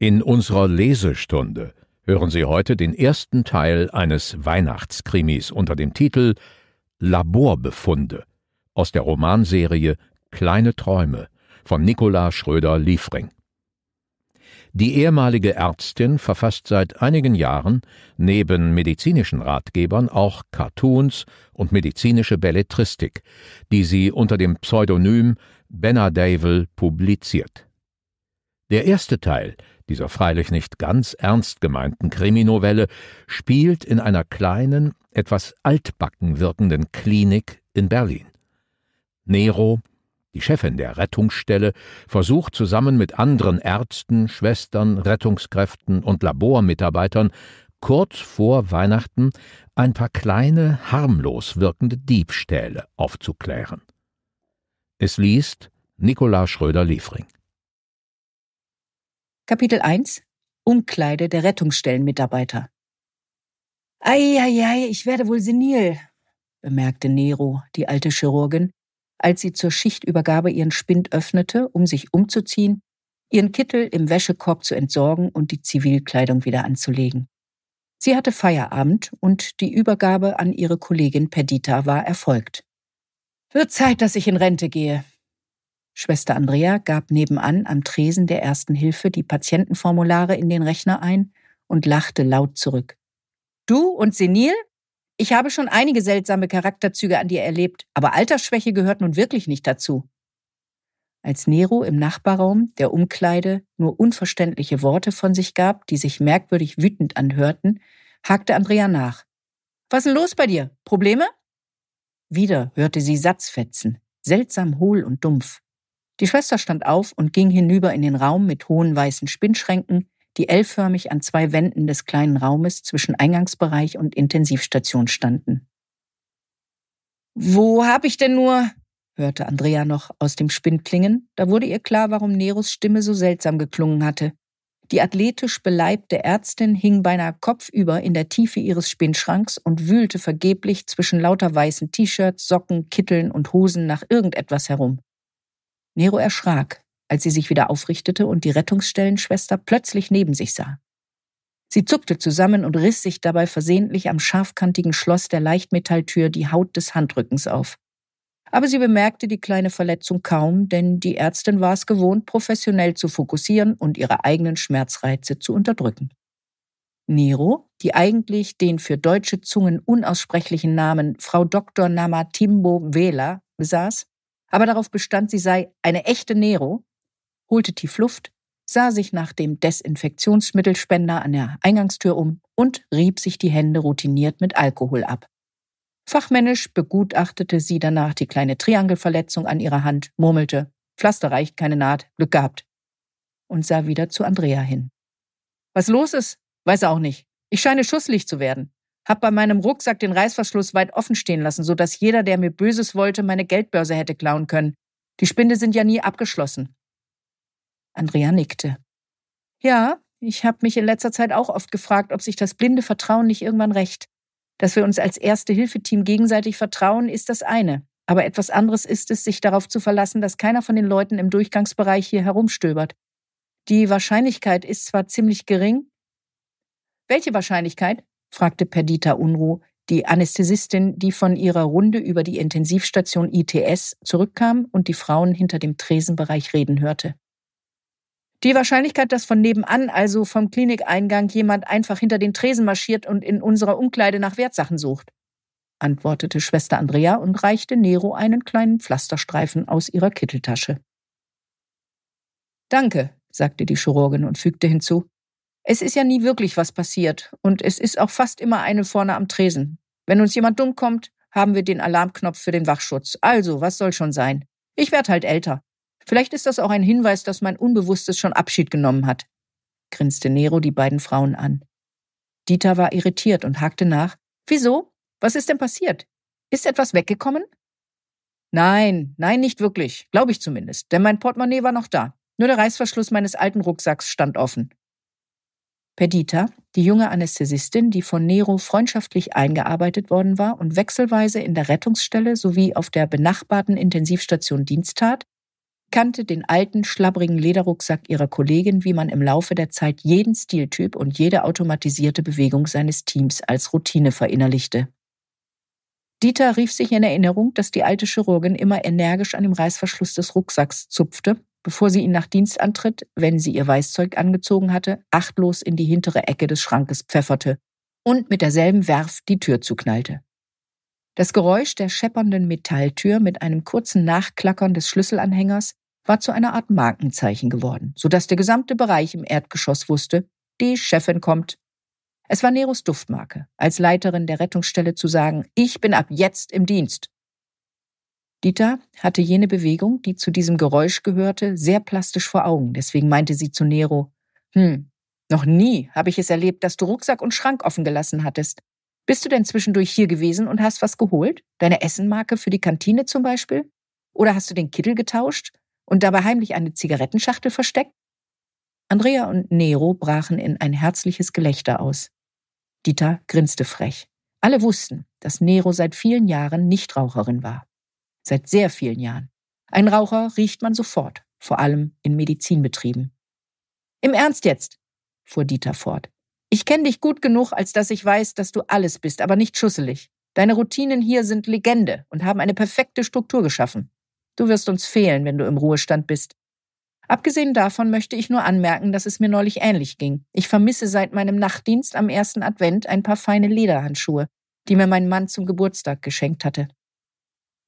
In unserer Lesestunde hören Sie heute den ersten Teil eines Weihnachtskrimis unter dem Titel Laborbefunde aus der Romanserie Kleine Träume von Nicola Schröder-Liefring. Die ehemalige Ärztin verfasst seit einigen Jahren neben medizinischen Ratgebern auch Cartoons und medizinische Belletristik, die sie unter dem Pseudonym Benadavel publiziert. Der erste Teil dieser freilich nicht ganz ernst gemeinten Kriminovelle spielt in einer kleinen, etwas altbacken wirkenden Klinik in Berlin. Nero, die Chefin der Rettungsstelle, versucht zusammen mit anderen Ärzten, Schwestern, Rettungskräften und Labormitarbeitern kurz vor Weihnachten ein paar kleine, harmlos wirkende Diebstähle aufzuklären. Es liest Nikola Schröder-Liefring. Kapitel 1 Umkleide der Rettungsstellenmitarbeiter. Eieiei, ich werde wohl senil, bemerkte Nero, die alte Chirurgin, als sie zur Schichtübergabe ihren Spind öffnete, um sich umzuziehen, ihren Kittel im Wäschekorb zu entsorgen und die Zivilkleidung wieder anzulegen. Sie hatte Feierabend und die Übergabe an ihre Kollegin Perdita war erfolgt. Wird Zeit, dass ich in Rente gehe, Schwester Andrea gab nebenan am Tresen der ersten Hilfe die Patientenformulare in den Rechner ein und lachte laut zurück. Du und Senil? Ich habe schon einige seltsame Charakterzüge an dir erlebt, aber Altersschwäche gehört nun wirklich nicht dazu. Als Nero im Nachbarraum der Umkleide nur unverständliche Worte von sich gab, die sich merkwürdig wütend anhörten, hakte Andrea nach. Was denn los bei dir? Probleme? Wieder hörte sie Satzfetzen, seltsam hohl und dumpf. Die Schwester stand auf und ging hinüber in den Raum mit hohen weißen Spinnschränken, die L-förmig an zwei Wänden des kleinen Raumes zwischen Eingangsbereich und Intensivstation standen. Wo hab ich denn nur? hörte Andrea noch aus dem Spind klingen. Da wurde ihr klar, warum Neros Stimme so seltsam geklungen hatte. Die athletisch beleibte Ärztin hing beinahe kopfüber in der Tiefe ihres Spinnschranks und wühlte vergeblich zwischen lauter weißen T-Shirts, Socken, Kitteln und Hosen nach irgendetwas herum. Nero erschrak, als sie sich wieder aufrichtete und die Rettungsstellenschwester plötzlich neben sich sah. Sie zuckte zusammen und riss sich dabei versehentlich am scharfkantigen Schloss der Leichtmetalltür die Haut des Handrückens auf. Aber sie bemerkte die kleine Verletzung kaum, denn die Ärztin war es gewohnt, professionell zu fokussieren und ihre eigenen Schmerzreize zu unterdrücken. Nero, die eigentlich den für deutsche Zungen unaussprechlichen Namen Frau Dr. Namatimbo Vela besaß, aber darauf bestand, sie sei eine echte Nero, holte tief Luft, sah sich nach dem Desinfektionsmittelspender an der Eingangstür um und rieb sich die Hände routiniert mit Alkohol ab. Fachmännisch begutachtete sie danach die kleine Triangelverletzung an ihrer Hand, murmelte, Pflaster reicht, keine Naht, Glück gehabt, und sah wieder zu Andrea hin. Was los ist, weiß er auch nicht. Ich scheine schusslich zu werden. Hab bei meinem Rucksack den Reißverschluss weit offen stehen lassen, sodass jeder, der mir Böses wollte, meine Geldbörse hätte klauen können. Die Spinde sind ja nie abgeschlossen. Andrea nickte. Ja, ich habe mich in letzter Zeit auch oft gefragt, ob sich das blinde Vertrauen nicht irgendwann rächt. Dass wir uns als Erste-Hilfe-Team gegenseitig vertrauen, ist das eine. Aber etwas anderes ist es, sich darauf zu verlassen, dass keiner von den Leuten im Durchgangsbereich hier herumstöbert. Die Wahrscheinlichkeit ist zwar ziemlich gering. Welche Wahrscheinlichkeit? fragte Perdita Unruh, die Anästhesistin, die von ihrer Runde über die Intensivstation ITS zurückkam und die Frauen hinter dem Tresenbereich reden hörte. Die Wahrscheinlichkeit, dass von nebenan, also vom Klinikeingang, jemand einfach hinter den Tresen marschiert und in unserer Umkleide nach Wertsachen sucht, antwortete Schwester Andrea und reichte Nero einen kleinen Pflasterstreifen aus ihrer Kitteltasche. Danke, sagte die Chirurgin und fügte hinzu, es ist ja nie wirklich was passiert und es ist auch fast immer eine vorne am Tresen. Wenn uns jemand dumm kommt, haben wir den Alarmknopf für den Wachschutz. Also, was soll schon sein? Ich werde halt älter. Vielleicht ist das auch ein Hinweis, dass mein Unbewusstes schon Abschied genommen hat, grinste Nero die beiden Frauen an. Dieter war irritiert und hakte nach. Wieso? Was ist denn passiert? Ist etwas weggekommen? Nein, nein, nicht wirklich, glaube ich zumindest, denn mein Portemonnaie war noch da. Nur der Reißverschluss meines alten Rucksacks stand offen. Perdita, die junge Anästhesistin, die von Nero freundschaftlich eingearbeitet worden war und wechselweise in der Rettungsstelle sowie auf der benachbarten Intensivstation Dienst tat, kannte den alten, schlabbrigen Lederrucksack ihrer Kollegin, wie man im Laufe der Zeit jeden Stiltyp und jede automatisierte Bewegung seines Teams als Routine verinnerlichte. Dieter rief sich in Erinnerung, dass die alte Chirurgin immer energisch an dem Reißverschluss des Rucksacks zupfte bevor sie ihn nach Dienstantritt, wenn sie ihr Weißzeug angezogen hatte, achtlos in die hintere Ecke des Schrankes pfefferte und mit derselben Werft die Tür zuknallte. Das Geräusch der scheppernden Metalltür mit einem kurzen Nachklackern des Schlüsselanhängers war zu einer Art Markenzeichen geworden, sodass der gesamte Bereich im Erdgeschoss wusste, die Chefin kommt. Es war Neros Duftmarke, als Leiterin der Rettungsstelle zu sagen, ich bin ab jetzt im Dienst. Dieter hatte jene Bewegung, die zu diesem Geräusch gehörte, sehr plastisch vor Augen. Deswegen meinte sie zu Nero, hm, noch nie habe ich es erlebt, dass du Rucksack und Schrank offen gelassen hattest. Bist du denn zwischendurch hier gewesen und hast was geholt? Deine Essenmarke für die Kantine zum Beispiel? Oder hast du den Kittel getauscht und dabei heimlich eine Zigarettenschachtel versteckt? Andrea und Nero brachen in ein herzliches Gelächter aus. Dieter grinste frech. Alle wussten, dass Nero seit vielen Jahren Nichtraucherin war seit sehr vielen Jahren. Ein Raucher riecht man sofort, vor allem in Medizinbetrieben. Im Ernst jetzt, fuhr Dieter fort. Ich kenne dich gut genug, als dass ich weiß, dass du alles bist, aber nicht schusselig. Deine Routinen hier sind Legende und haben eine perfekte Struktur geschaffen. Du wirst uns fehlen, wenn du im Ruhestand bist. Abgesehen davon möchte ich nur anmerken, dass es mir neulich ähnlich ging. Ich vermisse seit meinem Nachtdienst am ersten Advent ein paar feine Lederhandschuhe, die mir mein Mann zum Geburtstag geschenkt hatte.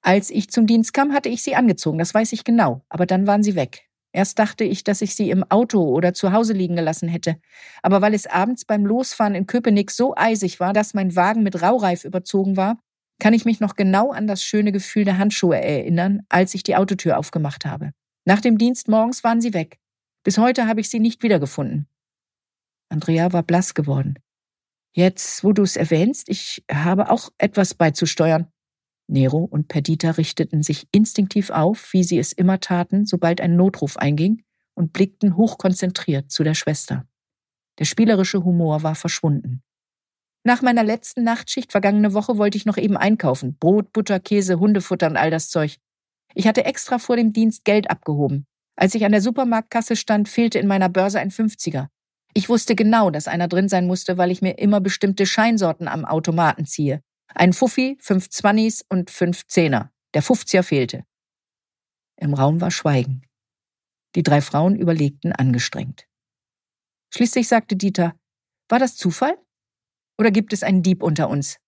Als ich zum Dienst kam, hatte ich sie angezogen, das weiß ich genau, aber dann waren sie weg. Erst dachte ich, dass ich sie im Auto oder zu Hause liegen gelassen hätte, aber weil es abends beim Losfahren in Köpenick so eisig war, dass mein Wagen mit Raureif überzogen war, kann ich mich noch genau an das schöne Gefühl der Handschuhe erinnern, als ich die Autotür aufgemacht habe. Nach dem Dienst morgens waren sie weg. Bis heute habe ich sie nicht wiedergefunden. Andrea war blass geworden. Jetzt, wo du es erwähnst, ich habe auch etwas beizusteuern. Nero und Perdita richteten sich instinktiv auf, wie sie es immer taten, sobald ein Notruf einging, und blickten hochkonzentriert zu der Schwester. Der spielerische Humor war verschwunden. Nach meiner letzten Nachtschicht vergangene Woche wollte ich noch eben einkaufen. Brot, Butter, Käse, Hundefutter und all das Zeug. Ich hatte extra vor dem Dienst Geld abgehoben. Als ich an der Supermarktkasse stand, fehlte in meiner Börse ein 50er. Ich wusste genau, dass einer drin sein musste, weil ich mir immer bestimmte Scheinsorten am Automaten ziehe. Ein Fuffi, fünf Zwannis und fünf Zehner. Der Fufzier fehlte. Im Raum war Schweigen. Die drei Frauen überlegten angestrengt. Schließlich sagte Dieter, war das Zufall? Oder gibt es einen Dieb unter uns?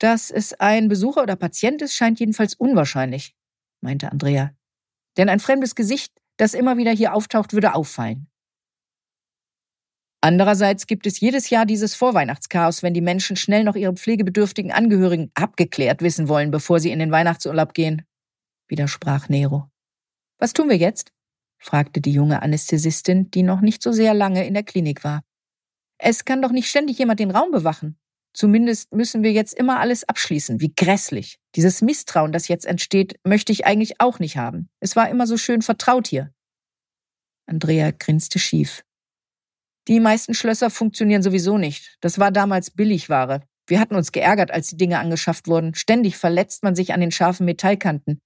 Dass es ein Besucher oder Patient ist, scheint jedenfalls unwahrscheinlich, meinte Andrea. Denn ein fremdes Gesicht, das immer wieder hier auftaucht, würde auffallen. Andererseits gibt es jedes Jahr dieses Vorweihnachtschaos, wenn die Menschen schnell noch ihre pflegebedürftigen Angehörigen abgeklärt wissen wollen, bevor sie in den Weihnachtsurlaub gehen, widersprach Nero. Was tun wir jetzt? fragte die junge Anästhesistin, die noch nicht so sehr lange in der Klinik war. Es kann doch nicht ständig jemand den Raum bewachen. Zumindest müssen wir jetzt immer alles abschließen. Wie grässlich. Dieses Misstrauen, das jetzt entsteht, möchte ich eigentlich auch nicht haben. Es war immer so schön vertraut hier. Andrea grinste schief. Die meisten Schlösser funktionieren sowieso nicht. Das war damals Billigware. Wir hatten uns geärgert, als die Dinge angeschafft wurden. Ständig verletzt man sich an den scharfen Metallkanten.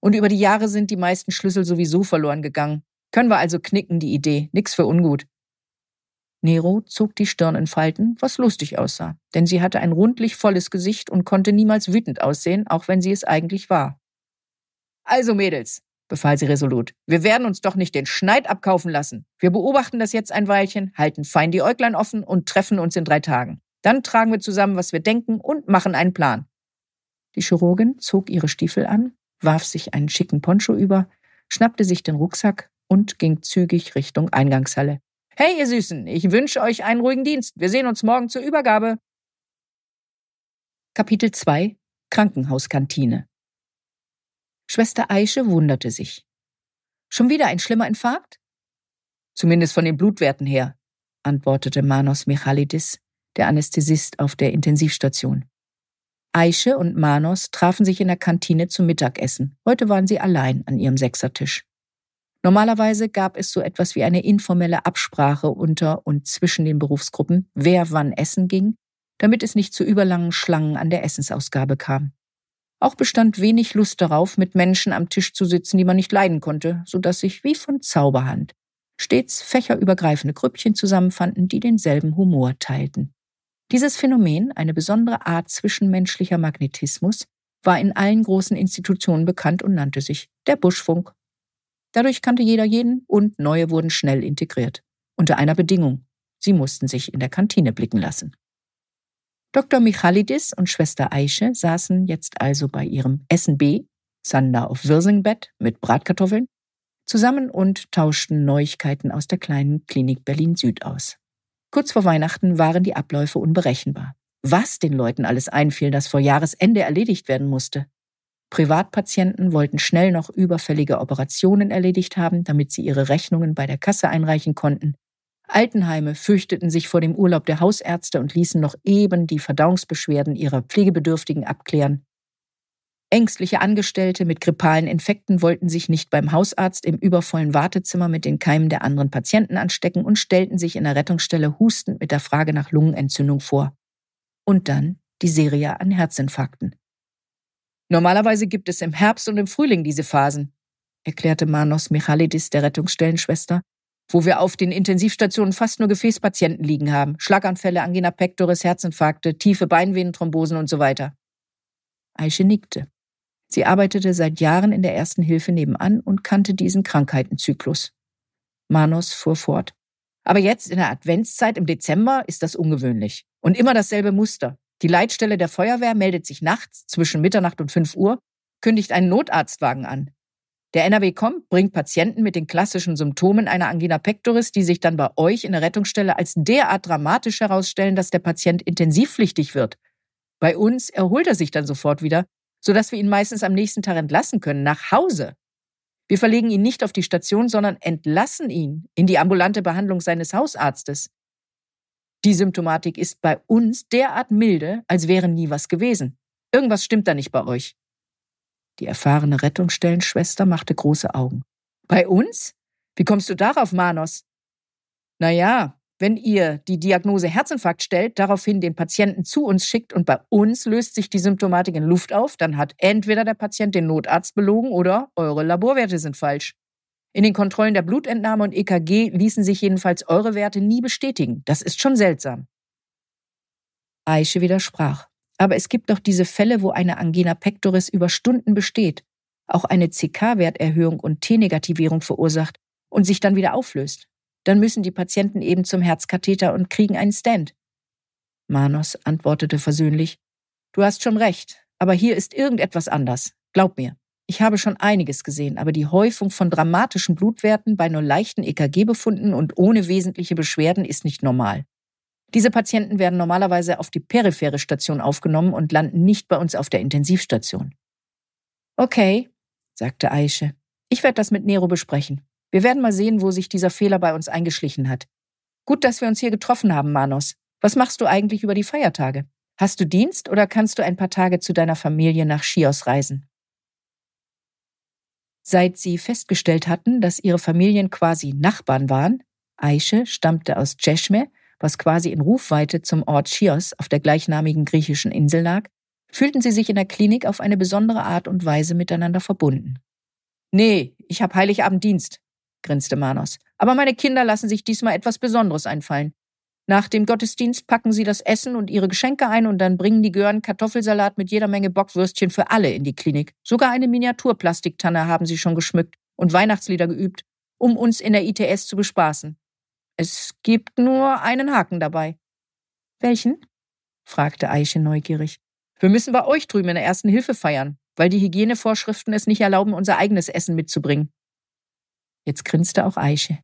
Und über die Jahre sind die meisten Schlüssel sowieso verloren gegangen. Können wir also knicken, die Idee. Nix für ungut. Nero zog die Stirn in Falten, was lustig aussah, denn sie hatte ein rundlich volles Gesicht und konnte niemals wütend aussehen, auch wenn sie es eigentlich war. Also, Mädels, befahl sie resolut. Wir werden uns doch nicht den Schneid abkaufen lassen. Wir beobachten das jetzt ein Weilchen, halten fein die Äuglein offen und treffen uns in drei Tagen. Dann tragen wir zusammen, was wir denken und machen einen Plan. Die Chirurgin zog ihre Stiefel an, warf sich einen schicken Poncho über, schnappte sich den Rucksack und ging zügig Richtung Eingangshalle. Hey, ihr Süßen, ich wünsche euch einen ruhigen Dienst. Wir sehen uns morgen zur Übergabe. Kapitel 2 Krankenhauskantine Schwester Aische wunderte sich. Schon wieder ein schlimmer Infarkt? Zumindest von den Blutwerten her, antwortete Manos Michalidis, der Anästhesist auf der Intensivstation. Aische und Manos trafen sich in der Kantine zum Mittagessen. Heute waren sie allein an ihrem Sechsertisch. Normalerweise gab es so etwas wie eine informelle Absprache unter und zwischen den Berufsgruppen, wer wann essen ging, damit es nicht zu überlangen Schlangen an der Essensausgabe kam. Auch bestand wenig Lust darauf, mit Menschen am Tisch zu sitzen, die man nicht leiden konnte, so dass sich wie von Zauberhand stets fächerübergreifende Grüppchen zusammenfanden, die denselben Humor teilten. Dieses Phänomen, eine besondere Art zwischenmenschlicher Magnetismus, war in allen großen Institutionen bekannt und nannte sich der Buschfunk. Dadurch kannte jeder jeden und neue wurden schnell integriert. Unter einer Bedingung. Sie mussten sich in der Kantine blicken lassen. Dr. Michalidis und Schwester Aische saßen jetzt also bei ihrem SB, Sander auf Wirsingbett mit Bratkartoffeln, zusammen und tauschten Neuigkeiten aus der kleinen Klinik Berlin Süd aus. Kurz vor Weihnachten waren die Abläufe unberechenbar. Was den Leuten alles einfiel, das vor Jahresende erledigt werden musste. Privatpatienten wollten schnell noch überfällige Operationen erledigt haben, damit sie ihre Rechnungen bei der Kasse einreichen konnten. Altenheime fürchteten sich vor dem Urlaub der Hausärzte und ließen noch eben die Verdauungsbeschwerden ihrer Pflegebedürftigen abklären. Ängstliche Angestellte mit grippalen Infekten wollten sich nicht beim Hausarzt im übervollen Wartezimmer mit den Keimen der anderen Patienten anstecken und stellten sich in der Rettungsstelle hustend mit der Frage nach Lungenentzündung vor. Und dann die Serie an Herzinfarkten. Normalerweise gibt es im Herbst und im Frühling diese Phasen, erklärte Manos Michalidis der Rettungsstellenschwester wo wir auf den Intensivstationen fast nur Gefäßpatienten liegen haben. Schlaganfälle, Angina pectoris, Herzinfarkte, tiefe Beinvenenthrombosen und so weiter. Aische nickte. Sie arbeitete seit Jahren in der ersten Hilfe nebenan und kannte diesen Krankheitenzyklus. Manos fuhr fort. Aber jetzt in der Adventszeit im Dezember ist das ungewöhnlich. Und immer dasselbe Muster. Die Leitstelle der Feuerwehr meldet sich nachts zwischen Mitternacht und 5 Uhr, kündigt einen Notarztwagen an. Der NRW-Com bringt Patienten mit den klassischen Symptomen einer Angina pectoris, die sich dann bei euch in der Rettungsstelle als derart dramatisch herausstellen, dass der Patient intensivpflichtig wird. Bei uns erholt er sich dann sofort wieder, sodass wir ihn meistens am nächsten Tag entlassen können, nach Hause. Wir verlegen ihn nicht auf die Station, sondern entlassen ihn in die ambulante Behandlung seines Hausarztes. Die Symptomatik ist bei uns derart milde, als wäre nie was gewesen. Irgendwas stimmt da nicht bei euch. Die erfahrene Rettungsstellenschwester machte große Augen. Bei uns? Wie kommst du darauf, Manos? Na ja, wenn ihr die Diagnose Herzinfarkt stellt, daraufhin den Patienten zu uns schickt und bei uns löst sich die Symptomatik in Luft auf, dann hat entweder der Patient den Notarzt belogen oder eure Laborwerte sind falsch. In den Kontrollen der Blutentnahme und EKG ließen sich jedenfalls eure Werte nie bestätigen. Das ist schon seltsam. Eiche widersprach. Aber es gibt auch diese Fälle, wo eine Angina pectoris über Stunden besteht, auch eine CK-Werterhöhung und T-Negativierung verursacht und sich dann wieder auflöst. Dann müssen die Patienten eben zum Herzkatheter und kriegen einen Stand. Manos antwortete versöhnlich, Du hast schon recht, aber hier ist irgendetwas anders. Glaub mir. Ich habe schon einiges gesehen, aber die Häufung von dramatischen Blutwerten bei nur leichten EKG-Befunden und ohne wesentliche Beschwerden ist nicht normal. Diese Patienten werden normalerweise auf die periphere Station aufgenommen und landen nicht bei uns auf der Intensivstation. Okay, sagte Aische. Ich werde das mit Nero besprechen. Wir werden mal sehen, wo sich dieser Fehler bei uns eingeschlichen hat. Gut, dass wir uns hier getroffen haben, Manos. Was machst du eigentlich über die Feiertage? Hast du Dienst oder kannst du ein paar Tage zu deiner Familie nach Chios reisen? Seit sie festgestellt hatten, dass ihre Familien quasi Nachbarn waren, Aische stammte aus Cheshme was quasi in Rufweite zum Ort Chios auf der gleichnamigen griechischen Insel lag, fühlten sie sich in der Klinik auf eine besondere Art und Weise miteinander verbunden. Nee, ich hab Heiligabend Dienst, grinste Manos. Aber meine Kinder lassen sich diesmal etwas Besonderes einfallen. Nach dem Gottesdienst packen sie das Essen und ihre Geschenke ein und dann bringen die Gören Kartoffelsalat mit jeder Menge Bockwürstchen für alle in die Klinik. Sogar eine Miniaturplastiktanne haben sie schon geschmückt und Weihnachtslieder geübt, um uns in der ITS zu bespaßen. Es gibt nur einen Haken dabei. Welchen? fragte Eiche neugierig. Wir müssen bei euch drüben in der ersten Hilfe feiern, weil die Hygienevorschriften es nicht erlauben, unser eigenes Essen mitzubringen. Jetzt grinste auch Eiche.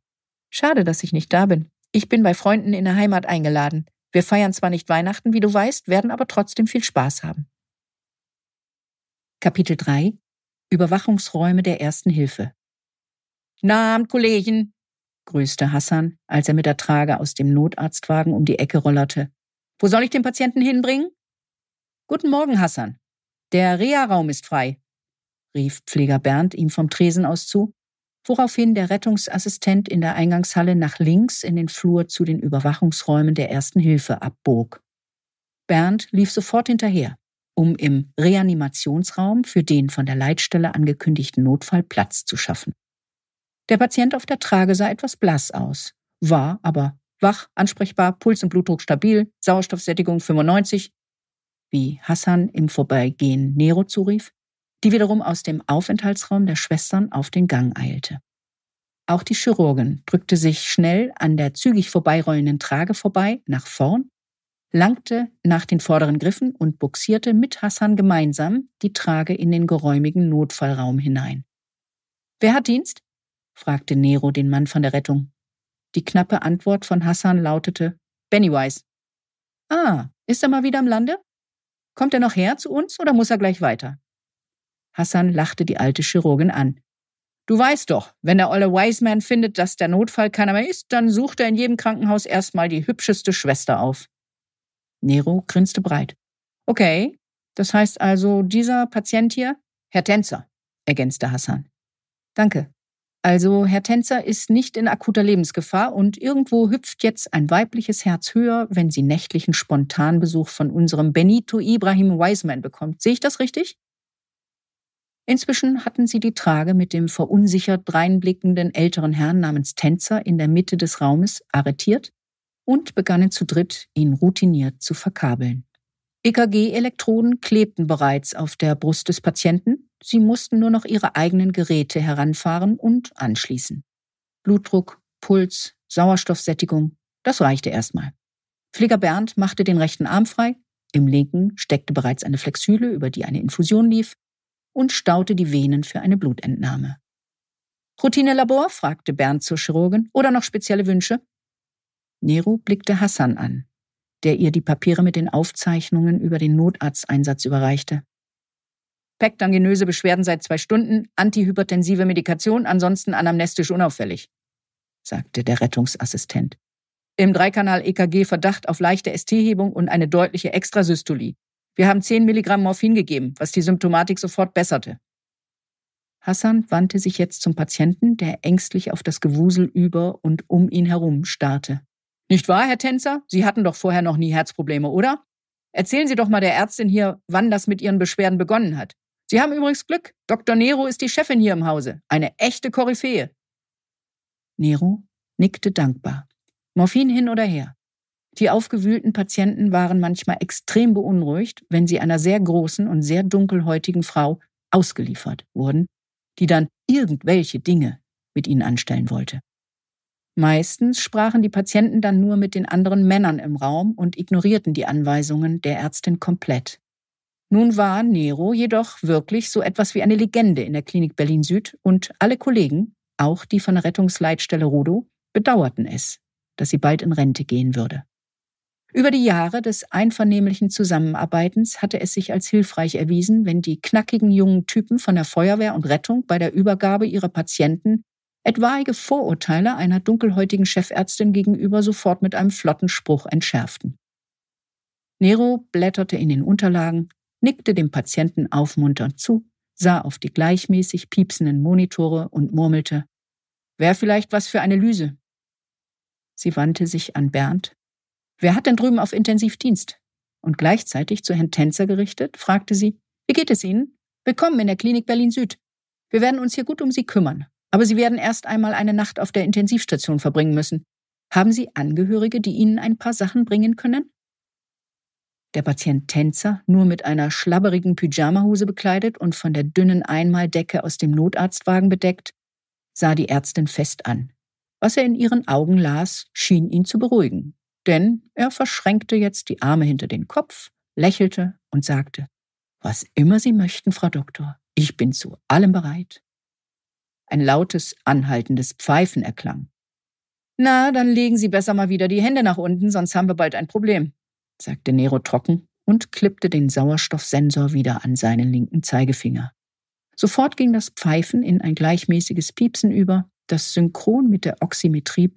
Schade, dass ich nicht da bin. Ich bin bei Freunden in der Heimat eingeladen. Wir feiern zwar nicht Weihnachten, wie du weißt, werden aber trotzdem viel Spaß haben. Kapitel 3 Überwachungsräume der ersten Hilfe. Na, Kollegen, grüßte Hassan, als er mit der Trage aus dem Notarztwagen um die Ecke rollerte. Wo soll ich den Patienten hinbringen? Guten Morgen, Hassan. Der Reha-Raum ist frei, rief Pfleger Bernd ihm vom Tresen aus zu, woraufhin der Rettungsassistent in der Eingangshalle nach links in den Flur zu den Überwachungsräumen der Ersten Hilfe abbog. Bernd lief sofort hinterher, um im Reanimationsraum für den von der Leitstelle angekündigten Notfall Platz zu schaffen. Der Patient auf der Trage sah etwas blass aus, war aber wach, ansprechbar, Puls und Blutdruck stabil, Sauerstoffsättigung 95, wie Hassan im Vorbeigehen Nero zurief, die wiederum aus dem Aufenthaltsraum der Schwestern auf den Gang eilte. Auch die Chirurgin drückte sich schnell an der zügig vorbeirollenden Trage vorbei nach vorn, langte nach den vorderen Griffen und buxierte mit Hassan gemeinsam die Trage in den geräumigen Notfallraum hinein. Wer hat Dienst? fragte Nero den Mann von der Rettung. Die knappe Antwort von Hassan lautete Bennywise. Ah, ist er mal wieder im Lande? Kommt er noch her zu uns oder muss er gleich weiter? Hassan lachte die alte Chirurgin an. Du weißt doch, wenn der olle Wiseman findet, dass der Notfall keiner mehr ist, dann sucht er in jedem Krankenhaus erstmal die hübscheste Schwester auf. Nero grinste breit. Okay, das heißt also, dieser Patient hier? Herr Tänzer, ergänzte Hassan. Danke, also Herr Tänzer ist nicht in akuter Lebensgefahr und irgendwo hüpft jetzt ein weibliches Herz höher, wenn sie nächtlichen Spontanbesuch von unserem Benito Ibrahim Wiseman bekommt. Sehe ich das richtig? Inzwischen hatten sie die Trage mit dem verunsichert dreinblickenden älteren Herrn namens Tänzer in der Mitte des Raumes arretiert und begannen zu dritt, ihn routiniert zu verkabeln. EKG-Elektroden klebten bereits auf der Brust des Patienten, Sie mussten nur noch ihre eigenen Geräte heranfahren und anschließen. Blutdruck, Puls, Sauerstoffsättigung, das reichte erstmal. Pfleger Bernd machte den rechten Arm frei, im linken steckte bereits eine Flexhülle, über die eine Infusion lief, und staute die Venen für eine Blutentnahme. Routine-Labor? fragte Bernd zur Chirurgin. Oder noch spezielle Wünsche? Nero blickte Hassan an, der ihr die Papiere mit den Aufzeichnungen über den Notarzteinsatz überreichte. Pektangenöse Beschwerden seit zwei Stunden, antihypertensive Medikation, ansonsten anamnestisch unauffällig, sagte der Rettungsassistent. Im Dreikanal EKG Verdacht auf leichte ST-Hebung und eine deutliche Extrasystolie. Wir haben 10 Milligramm Morphin gegeben, was die Symptomatik sofort besserte. Hassan wandte sich jetzt zum Patienten, der ängstlich auf das Gewusel über und um ihn herum starrte. Nicht wahr, Herr Tänzer? Sie hatten doch vorher noch nie Herzprobleme, oder? Erzählen Sie doch mal der Ärztin hier, wann das mit Ihren Beschwerden begonnen hat. Sie haben übrigens Glück. Dr. Nero ist die Chefin hier im Hause. Eine echte Koryphäe. Nero nickte dankbar. Morphin hin oder her. Die aufgewühlten Patienten waren manchmal extrem beunruhigt, wenn sie einer sehr großen und sehr dunkelhäutigen Frau ausgeliefert wurden, die dann irgendwelche Dinge mit ihnen anstellen wollte. Meistens sprachen die Patienten dann nur mit den anderen Männern im Raum und ignorierten die Anweisungen der Ärztin komplett. Nun war Nero jedoch wirklich so etwas wie eine Legende in der Klinik Berlin Süd und alle Kollegen, auch die von der Rettungsleitstelle Rudow, bedauerten es, dass sie bald in Rente gehen würde. Über die Jahre des einvernehmlichen Zusammenarbeitens hatte es sich als hilfreich erwiesen, wenn die knackigen jungen Typen von der Feuerwehr und Rettung bei der Übergabe ihrer Patienten etwaige Vorurteile einer dunkelhäutigen Chefärztin gegenüber sofort mit einem flotten Spruch entschärften. Nero blätterte in den Unterlagen, nickte dem Patienten aufmunternd zu, sah auf die gleichmäßig piepsenden Monitore und murmelte Wär vielleicht was für eine Lyse. Sie wandte sich an Bernd. Wer hat denn drüben auf Intensivdienst? Und gleichzeitig zu Herrn Tänzer gerichtet, fragte sie, wie geht es Ihnen? Willkommen in der Klinik Berlin Süd. Wir werden uns hier gut um Sie kümmern, aber Sie werden erst einmal eine Nacht auf der Intensivstation verbringen müssen. Haben Sie Angehörige, die Ihnen ein paar Sachen bringen können? Der Patient Tänzer, nur mit einer schlabberigen Pyjamahose bekleidet und von der dünnen Einmaldecke aus dem Notarztwagen bedeckt, sah die Ärztin fest an. Was er in ihren Augen las, schien ihn zu beruhigen, denn er verschränkte jetzt die Arme hinter den Kopf, lächelte und sagte Was immer Sie möchten, Frau Doktor, ich bin zu allem bereit. Ein lautes, anhaltendes Pfeifen erklang. Na, dann legen Sie besser mal wieder die Hände nach unten, sonst haben wir bald ein Problem sagte Nero trocken und klippte den Sauerstoffsensor wieder an seinen linken Zeigefinger. Sofort ging das Pfeifen in ein gleichmäßiges Piepsen über, das synchron mit der oximetrie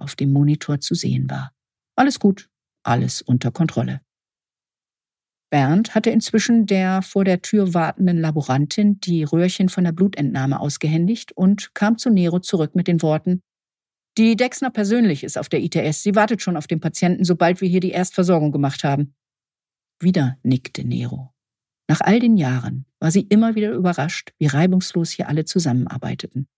auf dem Monitor zu sehen war. Alles gut, alles unter Kontrolle. Bernd hatte inzwischen der vor der Tür wartenden Laborantin die Röhrchen von der Blutentnahme ausgehändigt und kam zu Nero zurück mit den Worten die Dexner persönlich ist auf der ITS. Sie wartet schon auf den Patienten, sobald wir hier die Erstversorgung gemacht haben. Wieder nickte Nero. Nach all den Jahren war sie immer wieder überrascht, wie reibungslos hier alle zusammenarbeiteten.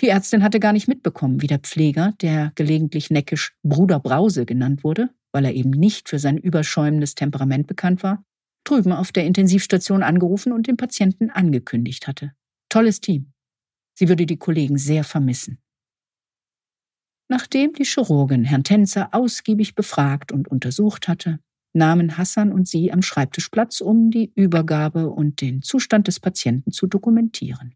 Die Ärztin hatte gar nicht mitbekommen, wie der Pfleger, der gelegentlich neckisch Bruder Brause genannt wurde, weil er eben nicht für sein überschäumendes Temperament bekannt war, drüben auf der Intensivstation angerufen und den Patienten angekündigt hatte. Tolles Team. Sie würde die Kollegen sehr vermissen. Nachdem die Chirurgin Herrn Tänzer ausgiebig befragt und untersucht hatte, nahmen Hassan und sie am Schreibtisch Platz, um die Übergabe und den Zustand des Patienten zu dokumentieren.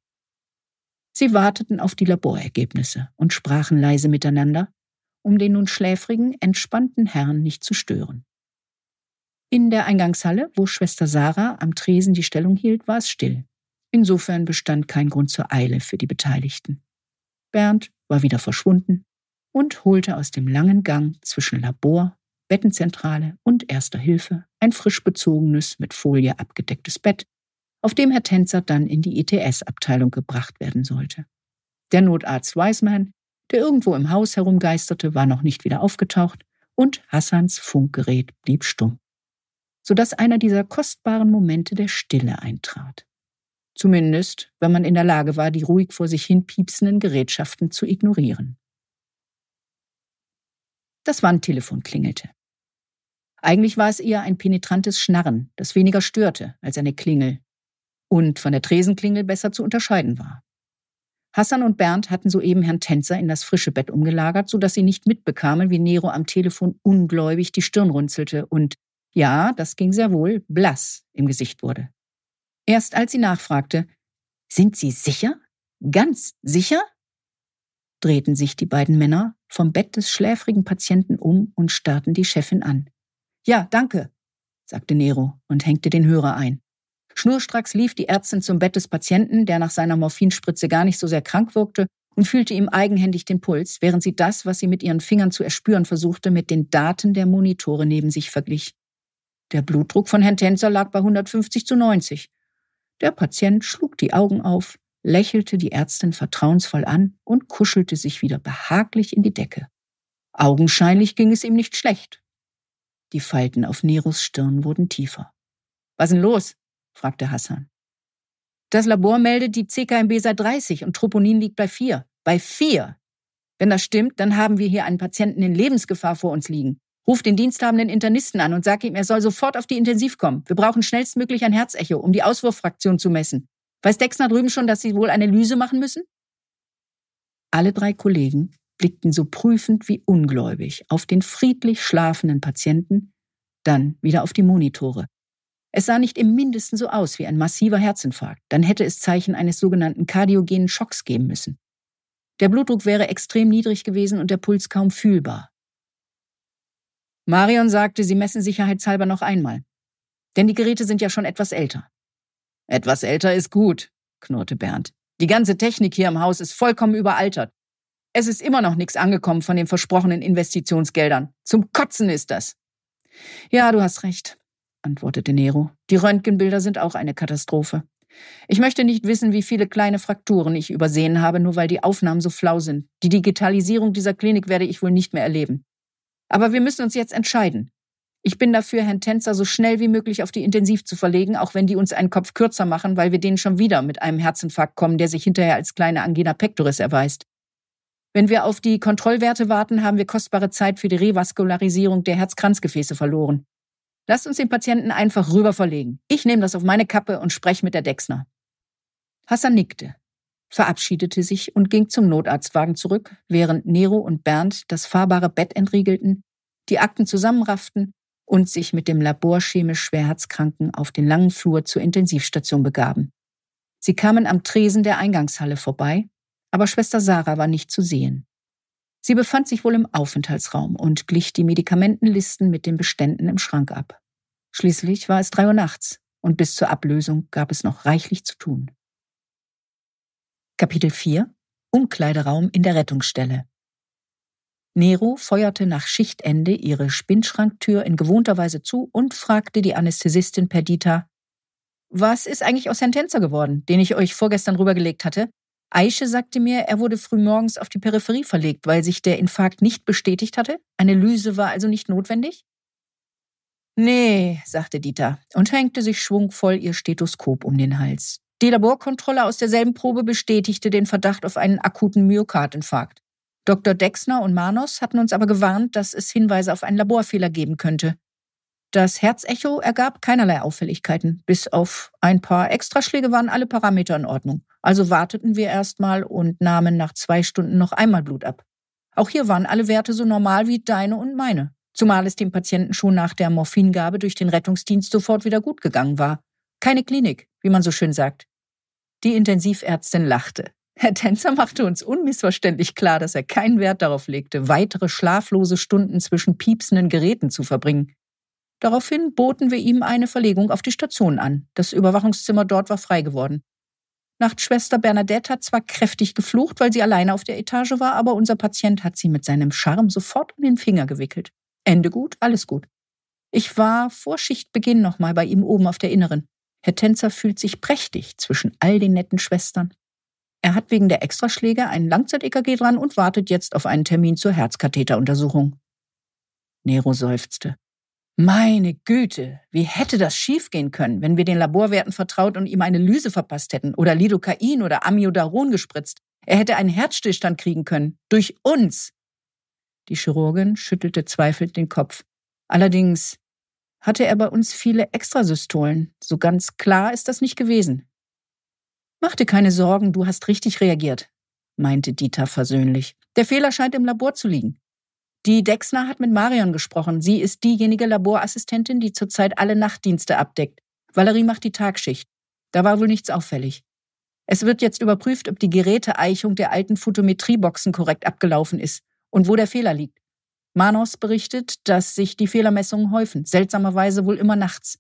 Sie warteten auf die Laborergebnisse und sprachen leise miteinander, um den nun schläfrigen, entspannten Herrn nicht zu stören. In der Eingangshalle, wo Schwester Sarah am Tresen die Stellung hielt, war es still. Insofern bestand kein Grund zur Eile für die Beteiligten. Bernd war wieder verschwunden und holte aus dem langen Gang zwischen Labor, Bettenzentrale und Erster Hilfe ein frisch bezogenes, mit Folie abgedecktes Bett, auf dem Herr Tänzer dann in die ETS-Abteilung gebracht werden sollte. Der Notarzt Wiseman, der irgendwo im Haus herumgeisterte, war noch nicht wieder aufgetaucht und Hassans Funkgerät blieb stumm, sodass einer dieser kostbaren Momente der Stille eintrat. Zumindest, wenn man in der Lage war, die ruhig vor sich hin piepsenden Gerätschaften zu ignorieren. Das Wandtelefon klingelte. Eigentlich war es eher ein penetrantes Schnarren, das weniger störte als eine Klingel und von der Tresenklingel besser zu unterscheiden war. Hassan und Bernd hatten soeben Herrn Tänzer in das frische Bett umgelagert, sodass sie nicht mitbekamen, wie Nero am Telefon ungläubig die Stirn runzelte und, ja, das ging sehr wohl, blass im Gesicht wurde. Erst als sie nachfragte, sind Sie sicher? Ganz sicher? drehten sich die beiden Männer vom Bett des schläfrigen Patienten um und starrten die Chefin an. Ja, danke, sagte Nero und hängte den Hörer ein. Schnurstracks lief die Ärztin zum Bett des Patienten, der nach seiner Morphinspritze gar nicht so sehr krank wirkte, und fühlte ihm eigenhändig den Puls, während sie das, was sie mit ihren Fingern zu erspüren versuchte, mit den Daten der Monitore neben sich verglich. Der Blutdruck von Herrn Tänzer lag bei 150 zu 90. Der Patient schlug die Augen auf, lächelte die Ärztin vertrauensvoll an und kuschelte sich wieder behaglich in die Decke. Augenscheinlich ging es ihm nicht schlecht. Die Falten auf Neros Stirn wurden tiefer. Was denn los? fragte Hassan. Das Labor meldet die CKMB sei 30 und Troponin liegt bei 4. Bei 4! Wenn das stimmt, dann haben wir hier einen Patienten in Lebensgefahr vor uns liegen. Ruf den diensthabenden Internisten an und sag ihm, er soll sofort auf die Intensiv kommen. Wir brauchen schnellstmöglich ein Herzecho, um die Auswurffraktion zu messen. Weiß Dexner drüben schon, dass Sie wohl eine Lüse machen müssen? Alle drei Kollegen blickten so prüfend wie ungläubig auf den friedlich schlafenden Patienten, dann wieder auf die Monitore. Es sah nicht im mindesten so aus wie ein massiver Herzinfarkt, dann hätte es Zeichen eines sogenannten kardiogenen Schocks geben müssen. Der Blutdruck wäre extrem niedrig gewesen und der Puls kaum fühlbar. Marion sagte, sie messen sicherheitshalber noch einmal. Denn die Geräte sind ja schon etwas älter. Etwas älter ist gut, knurrte Bernd. Die ganze Technik hier im Haus ist vollkommen überaltert. Es ist immer noch nichts angekommen von den versprochenen Investitionsgeldern. Zum Kotzen ist das. Ja, du hast recht, antwortete Nero. Die Röntgenbilder sind auch eine Katastrophe. Ich möchte nicht wissen, wie viele kleine Frakturen ich übersehen habe, nur weil die Aufnahmen so flau sind. Die Digitalisierung dieser Klinik werde ich wohl nicht mehr erleben. Aber wir müssen uns jetzt entscheiden. Ich bin dafür, Herrn Tänzer so schnell wie möglich auf die Intensiv zu verlegen, auch wenn die uns einen Kopf kürzer machen, weil wir denen schon wieder mit einem Herzinfarkt kommen, der sich hinterher als kleine Angina pectoris erweist. Wenn wir auf die Kontrollwerte warten, haben wir kostbare Zeit für die Revaskularisierung der Herzkranzgefäße verloren. Lasst uns den Patienten einfach rüber verlegen. Ich nehme das auf meine Kappe und spreche mit der Dexner. Hassan nickte, verabschiedete sich und ging zum Notarztwagen zurück, während Nero und Bernd das fahrbare Bett entriegelten, die Akten zusammenrafften und sich mit dem Labor chemisch Schwerherzkranken auf den langen Flur zur Intensivstation begaben. Sie kamen am Tresen der Eingangshalle vorbei, aber Schwester Sarah war nicht zu sehen. Sie befand sich wohl im Aufenthaltsraum und glich die Medikamentenlisten mit den Beständen im Schrank ab. Schließlich war es drei Uhr nachts und bis zur Ablösung gab es noch reichlich zu tun. Kapitel 4 Umkleideraum in der Rettungsstelle Nero feuerte nach Schichtende ihre Spinnschranktür in gewohnter Weise zu und fragte die Anästhesistin Perdita, was ist eigentlich aus Herrn Tänzer geworden, den ich euch vorgestern rübergelegt hatte? Aische sagte mir, er wurde frühmorgens auf die Peripherie verlegt, weil sich der Infarkt nicht bestätigt hatte. Eine Lyse war also nicht notwendig? Nee, sagte Dieter und hängte sich schwungvoll ihr Stethoskop um den Hals. Die Laborkontrolle aus derselben Probe bestätigte den Verdacht auf einen akuten Myokardinfarkt. Dr. Dexner und Manos hatten uns aber gewarnt, dass es Hinweise auf einen Laborfehler geben könnte. Das Herzecho ergab keinerlei Auffälligkeiten. Bis auf ein paar Extraschläge waren alle Parameter in Ordnung. Also warteten wir erstmal und nahmen nach zwei Stunden noch einmal Blut ab. Auch hier waren alle Werte so normal wie deine und meine. Zumal es dem Patienten schon nach der Morphingabe durch den Rettungsdienst sofort wieder gut gegangen war. Keine Klinik, wie man so schön sagt. Die Intensivärztin lachte. Herr Tänzer machte uns unmissverständlich klar, dass er keinen Wert darauf legte, weitere schlaflose Stunden zwischen piepsenden Geräten zu verbringen. Daraufhin boten wir ihm eine Verlegung auf die Station an. Das Überwachungszimmer dort war frei geworden. Nachtschwester Bernadette hat zwar kräftig geflucht, weil sie alleine auf der Etage war, aber unser Patient hat sie mit seinem Charme sofort um den Finger gewickelt. Ende gut, alles gut. Ich war vor Schichtbeginn nochmal bei ihm oben auf der Inneren. Herr Tänzer fühlt sich prächtig zwischen all den netten Schwestern. Er hat wegen der Extraschläge einen Langzeit-EKG dran und wartet jetzt auf einen Termin zur Herzkatheteruntersuchung. Nero seufzte. Meine Güte, wie hätte das schiefgehen können, wenn wir den Laborwerten vertraut und ihm eine Lyse verpasst hätten oder Lidocain oder Amiodaron gespritzt. Er hätte einen Herzstillstand kriegen können. Durch uns. Die Chirurgin schüttelte zweifelnd den Kopf. Allerdings hatte er bei uns viele Extrasystolen. So ganz klar ist das nicht gewesen. Mach dir keine Sorgen, du hast richtig reagiert, meinte Dieter versöhnlich. Der Fehler scheint im Labor zu liegen. Die Dexner hat mit Marion gesprochen. Sie ist diejenige Laborassistentin, die zurzeit alle Nachtdienste abdeckt. Valerie macht die Tagschicht. Da war wohl nichts auffällig. Es wird jetzt überprüft, ob die Geräteeichung der alten Photometrieboxen korrekt abgelaufen ist und wo der Fehler liegt. Manos berichtet, dass sich die Fehlermessungen häufen, seltsamerweise wohl immer nachts.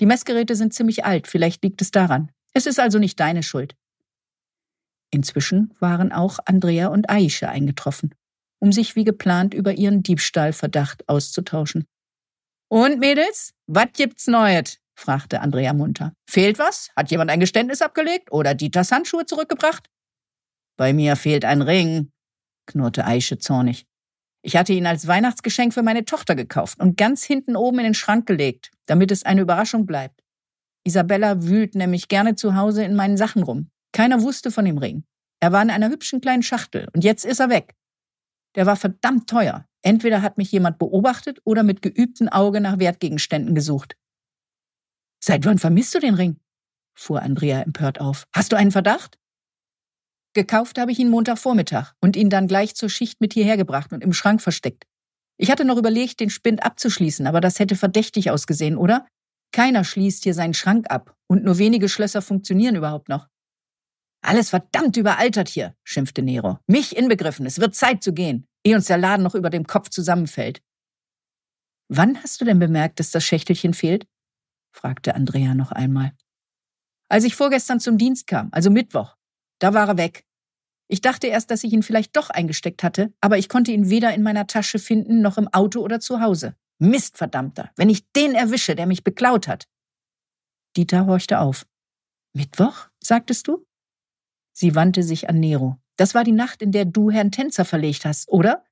Die Messgeräte sind ziemlich alt, vielleicht liegt es daran. Es ist also nicht deine Schuld. Inzwischen waren auch Andrea und Aisha eingetroffen, um sich wie geplant über ihren Diebstahlverdacht auszutauschen. Und Mädels, was gibt's Neues? fragte Andrea munter. Fehlt was? Hat jemand ein Geständnis abgelegt oder Dieters Handschuhe zurückgebracht? Bei mir fehlt ein Ring, knurrte Aische zornig. Ich hatte ihn als Weihnachtsgeschenk für meine Tochter gekauft und ganz hinten oben in den Schrank gelegt, damit es eine Überraschung bleibt. Isabella wühlt nämlich gerne zu Hause in meinen Sachen rum. Keiner wusste von dem Ring. Er war in einer hübschen kleinen Schachtel und jetzt ist er weg. Der war verdammt teuer. Entweder hat mich jemand beobachtet oder mit geübtem Auge nach Wertgegenständen gesucht. Seit wann vermisst du den Ring? fuhr Andrea empört auf. Hast du einen Verdacht? Gekauft habe ich ihn Montagvormittag und ihn dann gleich zur Schicht mit hierher gebracht und im Schrank versteckt. Ich hatte noch überlegt, den Spind abzuschließen, aber das hätte verdächtig ausgesehen, oder? Keiner schließt hier seinen Schrank ab und nur wenige Schlösser funktionieren überhaupt noch. Alles verdammt überaltert hier, schimpfte Nero. Mich inbegriffen, es wird Zeit zu gehen, ehe uns der Laden noch über dem Kopf zusammenfällt. Wann hast du denn bemerkt, dass das Schächtelchen fehlt? fragte Andrea noch einmal. Als ich vorgestern zum Dienst kam, also Mittwoch, da war er weg. Ich dachte erst, dass ich ihn vielleicht doch eingesteckt hatte, aber ich konnte ihn weder in meiner Tasche finden noch im Auto oder zu Hause. Mistverdammter, wenn ich den erwische, der mich beklaut hat. Dieter horchte auf. Mittwoch, sagtest du? Sie wandte sich an Nero. Das war die Nacht, in der du Herrn Tänzer verlegt hast, oder?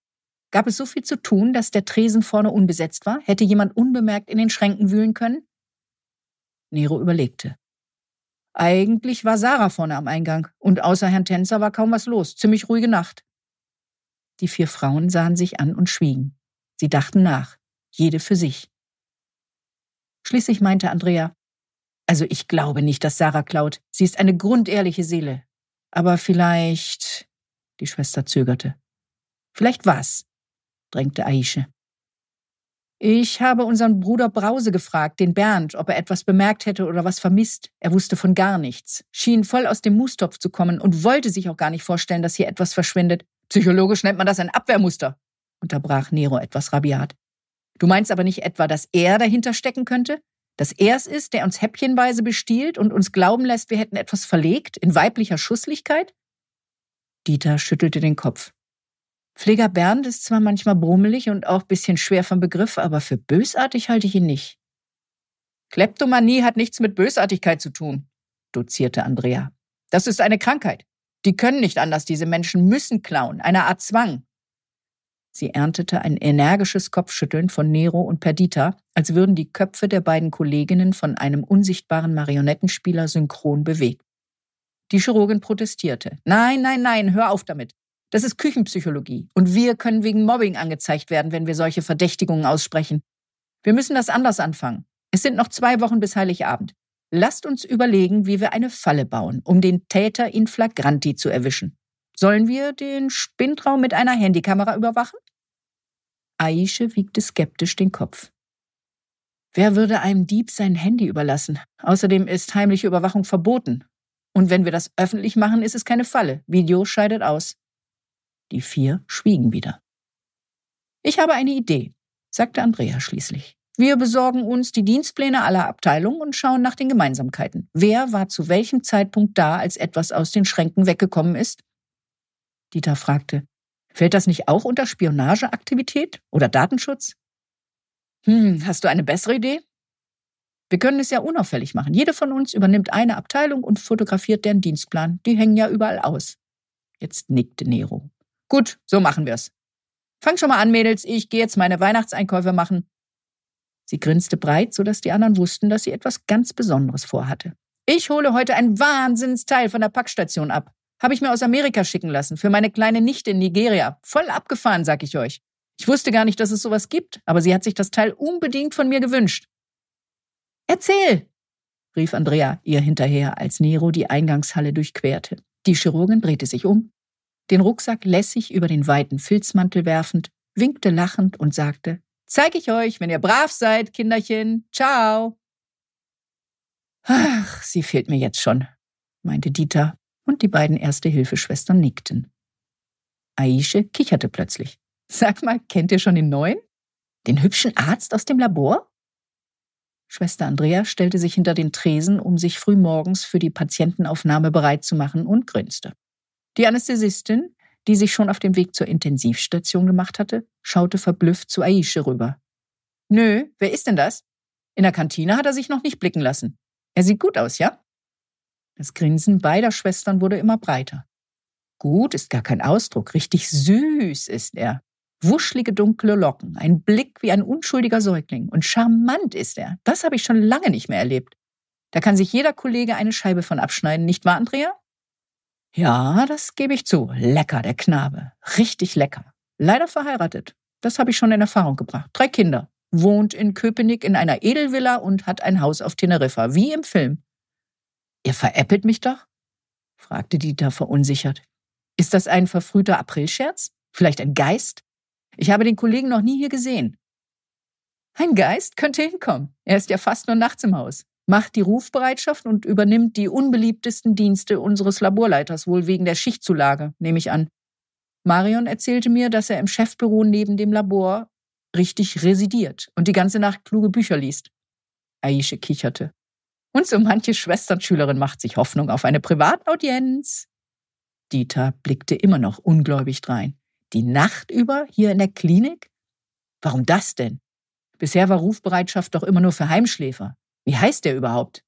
Gab es so viel zu tun, dass der Tresen vorne unbesetzt war? Hätte jemand unbemerkt in den Schränken wühlen können? Nero überlegte. Eigentlich war Sarah vorne am Eingang und außer Herrn Tänzer war kaum was los. Ziemlich ruhige Nacht. Die vier Frauen sahen sich an und schwiegen. Sie dachten nach jede für sich. Schließlich meinte Andrea, also ich glaube nicht, dass Sarah klaut. Sie ist eine grundehrliche Seele. Aber vielleicht. Die Schwester zögerte. Vielleicht was? drängte Aische. Ich habe unseren Bruder Brause gefragt, den Bernd, ob er etwas bemerkt hätte oder was vermisst. Er wusste von gar nichts, schien voll aus dem Mustopf zu kommen und wollte sich auch gar nicht vorstellen, dass hier etwas verschwindet. Psychologisch nennt man das ein Abwehrmuster, unterbrach Nero etwas rabiat. Du meinst aber nicht etwa, dass er dahinter stecken könnte? Dass er es ist, der uns häppchenweise bestiehlt und uns glauben lässt, wir hätten etwas verlegt, in weiblicher Schusslichkeit? Dieter schüttelte den Kopf. Pfleger Bernd ist zwar manchmal brummelig und auch bisschen schwer vom Begriff, aber für bösartig halte ich ihn nicht. Kleptomanie hat nichts mit Bösartigkeit zu tun, dozierte Andrea. Das ist eine Krankheit. Die können nicht anders, diese Menschen müssen klauen, eine Art Zwang. Sie erntete ein energisches Kopfschütteln von Nero und Perdita, als würden die Köpfe der beiden Kolleginnen von einem unsichtbaren Marionettenspieler synchron bewegt. Die Chirurgin protestierte. Nein, nein, nein, hör auf damit. Das ist Küchenpsychologie. Und wir können wegen Mobbing angezeigt werden, wenn wir solche Verdächtigungen aussprechen. Wir müssen das anders anfangen. Es sind noch zwei Wochen bis Heiligabend. Lasst uns überlegen, wie wir eine Falle bauen, um den Täter in Flagranti zu erwischen. Sollen wir den Spindraum mit einer Handykamera überwachen? Aische wiegte skeptisch den Kopf. Wer würde einem Dieb sein Handy überlassen? Außerdem ist heimliche Überwachung verboten. Und wenn wir das öffentlich machen, ist es keine Falle. Video scheidet aus. Die vier schwiegen wieder. Ich habe eine Idee, sagte Andrea schließlich. Wir besorgen uns die Dienstpläne aller Abteilungen und schauen nach den Gemeinsamkeiten. Wer war zu welchem Zeitpunkt da, als etwas aus den Schränken weggekommen ist? Dieter fragte, Fällt das nicht auch unter Spionageaktivität oder Datenschutz? Hm, hast du eine bessere Idee? Wir können es ja unauffällig machen. Jede von uns übernimmt eine Abteilung und fotografiert deren Dienstplan. Die hängen ja überall aus. Jetzt nickte Nero. Gut, so machen wir's. Fang schon mal an, Mädels. Ich gehe jetzt meine Weihnachtseinkäufe machen. Sie grinste breit, sodass die anderen wussten, dass sie etwas ganz Besonderes vorhatte. Ich hole heute ein Wahnsinnsteil von der Packstation ab. Habe ich mir aus Amerika schicken lassen, für meine kleine Nichte in Nigeria. Voll abgefahren, sag ich euch. Ich wusste gar nicht, dass es sowas gibt, aber sie hat sich das Teil unbedingt von mir gewünscht. Erzähl! rief Andrea ihr hinterher, als Nero die Eingangshalle durchquerte. Die Chirurgin drehte sich um, den Rucksack lässig über den weiten Filzmantel werfend, winkte lachend und sagte, Zeig ich euch, wenn ihr brav seid, Kinderchen. Ciao. Ach, sie fehlt mir jetzt schon, meinte Dieter, und die beiden erste hilfeschwestern nickten. Aische kicherte plötzlich. Sag mal, kennt ihr schon den neuen? Den hübschen Arzt aus dem Labor? Schwester Andrea stellte sich hinter den Tresen, um sich frühmorgens für die Patientenaufnahme bereit zu machen und grinste. Die Anästhesistin, die sich schon auf dem Weg zur Intensivstation gemacht hatte, schaute verblüfft zu Aische rüber. Nö, wer ist denn das? In der Kantine hat er sich noch nicht blicken lassen. Er sieht gut aus, ja? Das Grinsen beider Schwestern wurde immer breiter. Gut ist gar kein Ausdruck, richtig süß ist er. Wuschlige dunkle Locken, ein Blick wie ein unschuldiger Säugling und charmant ist er. Das habe ich schon lange nicht mehr erlebt. Da kann sich jeder Kollege eine Scheibe von abschneiden, nicht wahr, Andrea? Ja, das gebe ich zu. Lecker, der Knabe. Richtig lecker. Leider verheiratet. Das habe ich schon in Erfahrung gebracht. Drei Kinder. Wohnt in Köpenick in einer Edelvilla und hat ein Haus auf Teneriffa, wie im Film. Ihr veräppelt mich doch? fragte Dieter verunsichert. Ist das ein verfrühter Aprilscherz? Vielleicht ein Geist? Ich habe den Kollegen noch nie hier gesehen. Ein Geist könnte hinkommen. Er ist ja fast nur nachts im Haus, macht die Rufbereitschaft und übernimmt die unbeliebtesten Dienste unseres Laborleiters, wohl wegen der Schichtzulage, nehme ich an. Marion erzählte mir, dass er im Chefbüro neben dem Labor richtig residiert und die ganze Nacht kluge Bücher liest. Aische kicherte. Und so manche Schwesternschülerin macht sich Hoffnung auf eine Privataudienz. Dieter blickte immer noch ungläubig drein. Die Nacht über hier in der Klinik? Warum das denn? Bisher war Rufbereitschaft doch immer nur für Heimschläfer. Wie heißt der überhaupt?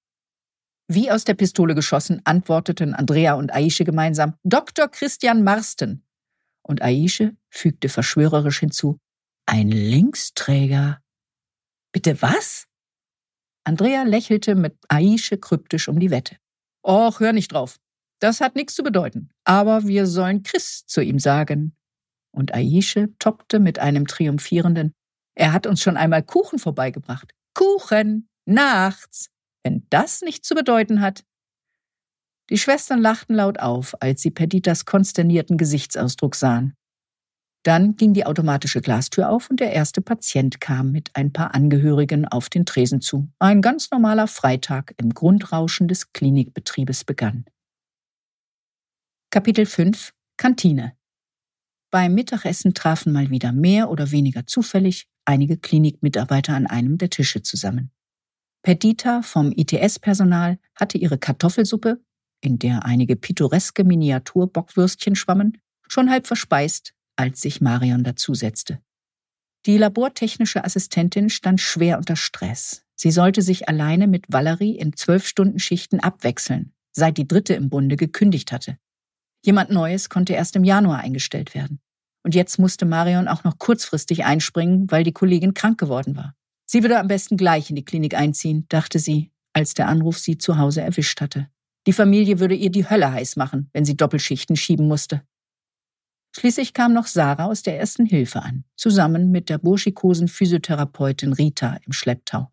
Wie aus der Pistole geschossen, antworteten Andrea und Aische gemeinsam Dr. Christian Marsten. Und Aische fügte verschwörerisch hinzu Ein Linksträger. Bitte was? Andrea lächelte mit Aische kryptisch um die Wette. Och, hör nicht drauf. Das hat nichts zu bedeuten. Aber wir sollen Chris zu ihm sagen. Und Aische toppte mit einem triumphierenden Er hat uns schon einmal Kuchen vorbeigebracht. Kuchen nachts. Wenn das nichts zu bedeuten hat. Die Schwestern lachten laut auf, als sie Perditas konsternierten Gesichtsausdruck sahen. Dann ging die automatische Glastür auf und der erste Patient kam mit ein paar Angehörigen auf den Tresen zu. Ein ganz normaler Freitag im Grundrauschen des Klinikbetriebes begann. Kapitel 5 Kantine Beim Mittagessen trafen mal wieder mehr oder weniger zufällig einige Klinikmitarbeiter an einem der Tische zusammen. Perdita vom ITS-Personal hatte ihre Kartoffelsuppe, in der einige pittoreske Miniaturbockwürstchen schwammen, schon halb verspeist, als sich Marion dazusetzte. Die labortechnische Assistentin stand schwer unter Stress. Sie sollte sich alleine mit Valerie in Zwölf-Stunden-Schichten abwechseln, seit die dritte im Bunde gekündigt hatte. Jemand Neues konnte erst im Januar eingestellt werden. Und jetzt musste Marion auch noch kurzfristig einspringen, weil die Kollegin krank geworden war. Sie würde am besten gleich in die Klinik einziehen, dachte sie, als der Anruf sie zu Hause erwischt hatte. Die Familie würde ihr die Hölle heiß machen, wenn sie Doppelschichten schieben musste. Schließlich kam noch Sarah aus der ersten Hilfe an, zusammen mit der burschikosen Physiotherapeutin Rita im Schlepptau.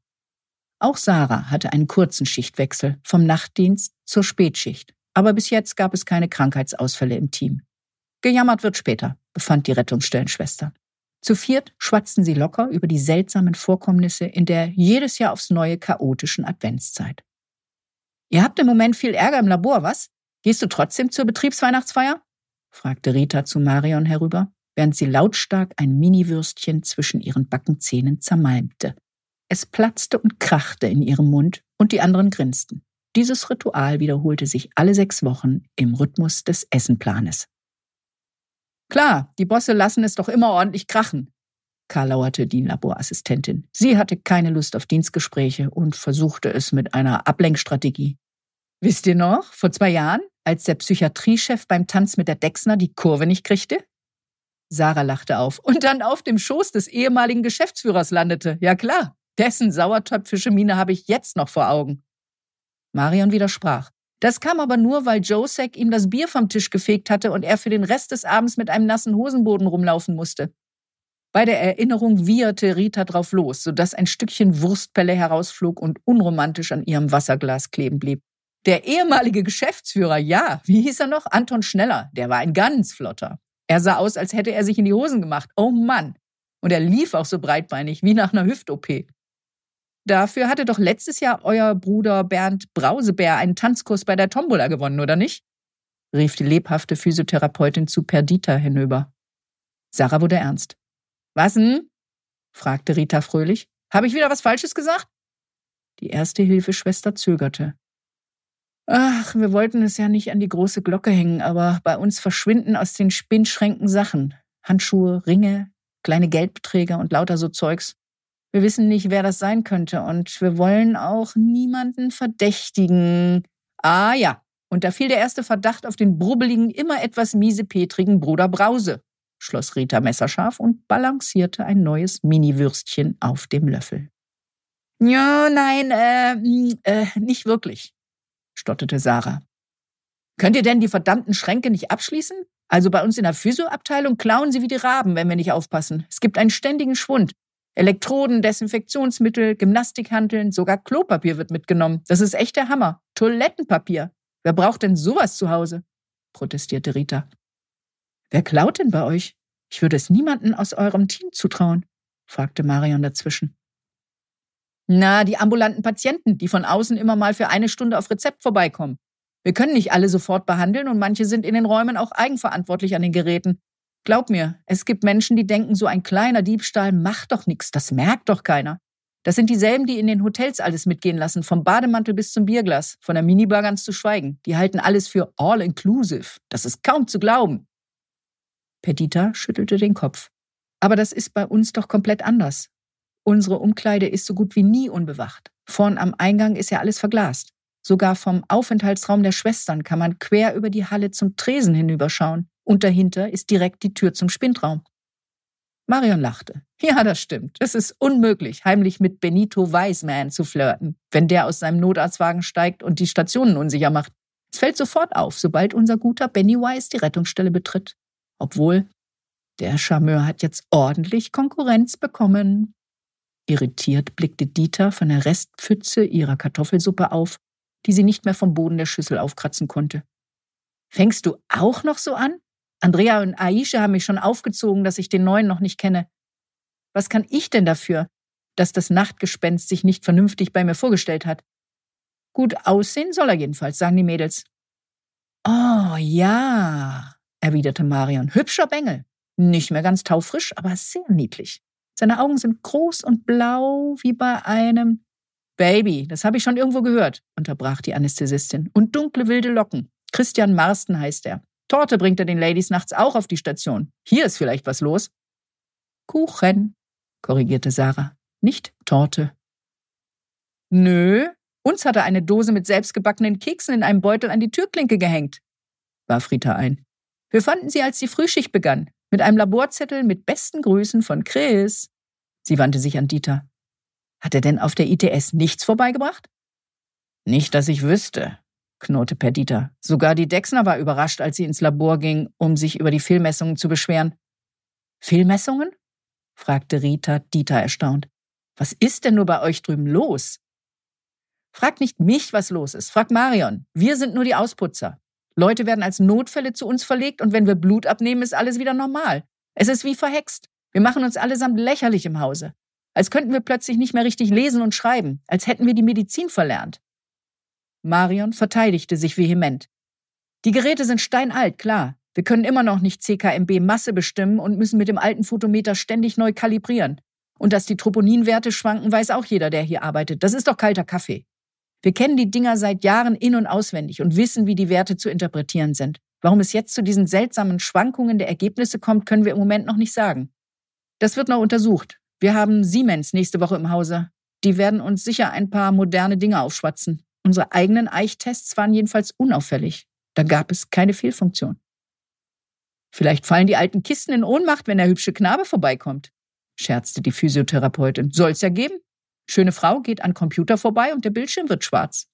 Auch Sarah hatte einen kurzen Schichtwechsel vom Nachtdienst zur Spätschicht, aber bis jetzt gab es keine Krankheitsausfälle im Team. Gejammert wird später, befand die Rettungsstellenschwester. Zu viert schwatzten sie locker über die seltsamen Vorkommnisse in der jedes Jahr aufs neue chaotischen Adventszeit. Ihr habt im Moment viel Ärger im Labor, was? Gehst du trotzdem zur Betriebsweihnachtsfeier? fragte Rita zu Marion herüber, während sie lautstark ein Miniwürstchen zwischen ihren Backenzähnen zermalmte. Es platzte und krachte in ihrem Mund und die anderen grinsten. Dieses Ritual wiederholte sich alle sechs Wochen im Rhythmus des Essenplanes. Klar, die Bosse lassen es doch immer ordentlich krachen, karlauerte die Laborassistentin. Sie hatte keine Lust auf Dienstgespräche und versuchte es mit einer Ablenkstrategie. Wisst ihr noch, vor zwei Jahren, als der Psychiatriechef beim Tanz mit der Dexner die Kurve nicht kriegte? Sarah lachte auf und dann auf dem Schoß des ehemaligen Geschäftsführers landete. Ja klar, dessen sauertöpfische Miene habe ich jetzt noch vor Augen. Marion widersprach. Das kam aber nur, weil Josek ihm das Bier vom Tisch gefegt hatte und er für den Rest des Abends mit einem nassen Hosenboden rumlaufen musste. Bei der Erinnerung wieherte Rita drauf los, sodass ein Stückchen Wurstpelle herausflog und unromantisch an ihrem Wasserglas kleben blieb. Der ehemalige Geschäftsführer, ja, wie hieß er noch? Anton Schneller, der war ein ganz flotter. Er sah aus, als hätte er sich in die Hosen gemacht. Oh Mann. Und er lief auch so breitbeinig, wie nach einer Hüft-OP. Dafür hatte doch letztes Jahr euer Bruder Bernd Brausebär einen Tanzkurs bei der Tombola gewonnen, oder nicht? rief die lebhafte Physiotherapeutin zu Perdita hinüber. Sarah wurde ernst. Was denn? fragte Rita fröhlich. Habe ich wieder was Falsches gesagt? Die erste Hilfeschwester zögerte. Ach, wir wollten es ja nicht an die große Glocke hängen, aber bei uns verschwinden aus den Spinnschränken Sachen. Handschuhe, Ringe, kleine Geldbeträge und lauter so Zeugs. Wir wissen nicht, wer das sein könnte und wir wollen auch niemanden verdächtigen. Ah ja, und da fiel der erste Verdacht auf den brubbeligen, immer etwas miesepetrigen Bruder Brause, schloss Rita messerscharf und balancierte ein neues mini auf dem Löffel. Ja, nein, äh, hm, äh, nicht wirklich, stotterte Sarah. Könnt ihr denn die verdammten Schränke nicht abschließen? Also bei uns in der Physioabteilung klauen sie wie die Raben, wenn wir nicht aufpassen. Es gibt einen ständigen Schwund. Elektroden, Desinfektionsmittel, Gymnastikhandeln, sogar Klopapier wird mitgenommen. Das ist echt der Hammer. Toilettenpapier. Wer braucht denn sowas zu Hause? protestierte Rita. Wer klaut denn bei euch? Ich würde es niemandem aus eurem Team zutrauen, fragte Marion dazwischen. Na, die ambulanten Patienten, die von außen immer mal für eine Stunde auf Rezept vorbeikommen. Wir können nicht alle sofort behandeln und manche sind in den Räumen auch eigenverantwortlich an den Geräten. Glaub mir, es gibt Menschen, die denken, so ein kleiner Diebstahl macht doch nichts, das merkt doch keiner. Das sind dieselben, die in den Hotels alles mitgehen lassen, vom Bademantel bis zum Bierglas, von der Minibar ganz zu schweigen. Die halten alles für all-inclusive. Das ist kaum zu glauben. Perdita schüttelte den Kopf. Aber das ist bei uns doch komplett anders. Unsere Umkleide ist so gut wie nie unbewacht. Vorn am Eingang ist ja alles verglast. Sogar vom Aufenthaltsraum der Schwestern kann man quer über die Halle zum Tresen hinüberschauen und dahinter ist direkt die Tür zum Spindraum. Marion lachte. Ja, das stimmt. Es ist unmöglich, heimlich mit Benito Wiseman zu flirten, wenn der aus seinem Notarztwagen steigt und die Stationen unsicher macht. Es fällt sofort auf, sobald unser guter Benny Wise die Rettungsstelle betritt. Obwohl, der Charmeur hat jetzt ordentlich Konkurrenz bekommen. Irritiert blickte Dieter von der Restpfütze ihrer Kartoffelsuppe auf, die sie nicht mehr vom Boden der Schüssel aufkratzen konnte. Fängst du auch noch so an? Andrea und Aisha haben mich schon aufgezogen, dass ich den neuen noch nicht kenne. Was kann ich denn dafür, dass das Nachtgespenst sich nicht vernünftig bei mir vorgestellt hat? Gut aussehen soll er jedenfalls, sagen die Mädels. Oh ja, erwiderte Marion. Hübscher Bengel. Nicht mehr ganz taufrisch, aber sehr niedlich. Seine Augen sind groß und blau wie bei einem Baby. Das habe ich schon irgendwo gehört, unterbrach die Anästhesistin. Und dunkle wilde Locken. Christian Marsten heißt er. Torte bringt er den Ladies nachts auch auf die Station. Hier ist vielleicht was los. Kuchen, korrigierte Sarah. Nicht Torte. Nö, uns hat er eine Dose mit selbstgebackenen Keksen in einem Beutel an die Türklinke gehängt, warf Rita ein. Wir fanden sie, als die Frühschicht begann. Mit einem Laborzettel mit besten Grüßen von Chris. Sie wandte sich an Dieter. Hat er denn auf der ITS nichts vorbeigebracht? Nicht, dass ich wüsste, knurrte Perdita. Sogar die Dexner war überrascht, als sie ins Labor ging, um sich über die Fehlmessungen zu beschweren. Fehlmessungen? fragte Rita Dieter erstaunt. Was ist denn nur bei euch drüben los? Frag nicht mich, was los ist. Frag Marion. Wir sind nur die Ausputzer. Leute werden als Notfälle zu uns verlegt und wenn wir Blut abnehmen, ist alles wieder normal. Es ist wie verhext. Wir machen uns allesamt lächerlich im Hause. Als könnten wir plötzlich nicht mehr richtig lesen und schreiben, als hätten wir die Medizin verlernt. Marion verteidigte sich vehement. Die Geräte sind steinalt, klar. Wir können immer noch nicht CKMB Masse bestimmen und müssen mit dem alten Photometer ständig neu kalibrieren. Und dass die Troponinwerte schwanken, weiß auch jeder, der hier arbeitet. Das ist doch kalter Kaffee. Wir kennen die Dinger seit Jahren in und auswendig und wissen, wie die Werte zu interpretieren sind. Warum es jetzt zu diesen seltsamen Schwankungen der Ergebnisse kommt, können wir im Moment noch nicht sagen. Das wird noch untersucht. Wir haben Siemens nächste Woche im Hause. Die werden uns sicher ein paar moderne Dinge aufschwatzen. Unsere eigenen Eichtests waren jedenfalls unauffällig. Da gab es keine Fehlfunktion. Vielleicht fallen die alten Kisten in Ohnmacht, wenn der hübsche Knabe vorbeikommt, scherzte die Physiotherapeutin. Soll's ja geben. Schöne Frau geht an Computer vorbei und der Bildschirm wird schwarz.